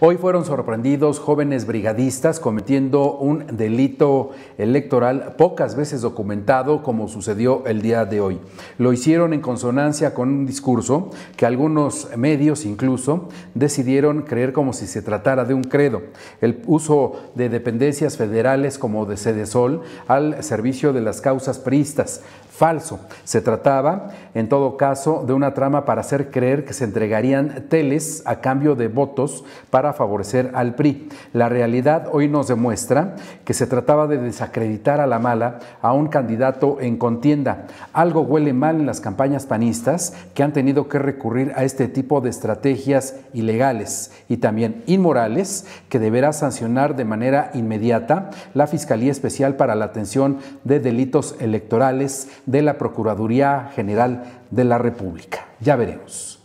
Hoy fueron sorprendidos jóvenes brigadistas cometiendo un delito electoral pocas veces documentado como sucedió el día de hoy. Lo hicieron en consonancia con un discurso que algunos medios incluso decidieron creer como si se tratara de un credo. El uso de dependencias federales como de sol al servicio de las causas priistas, falso. Se trataba, en todo caso, de una trama para hacer creer que se entregarían teles a cambio de votos para favorecer al PRI. La realidad hoy nos demuestra que se trataba de desacreditar a la mala a un candidato en contienda. Algo huele mal en las campañas panistas que han tenido que recurrir a este tipo de estrategias ilegales y también inmorales que deberá sancionar de manera inmediata la Fiscalía Especial para la Atención de Delitos Electorales de la Procuraduría General de la República. Ya veremos.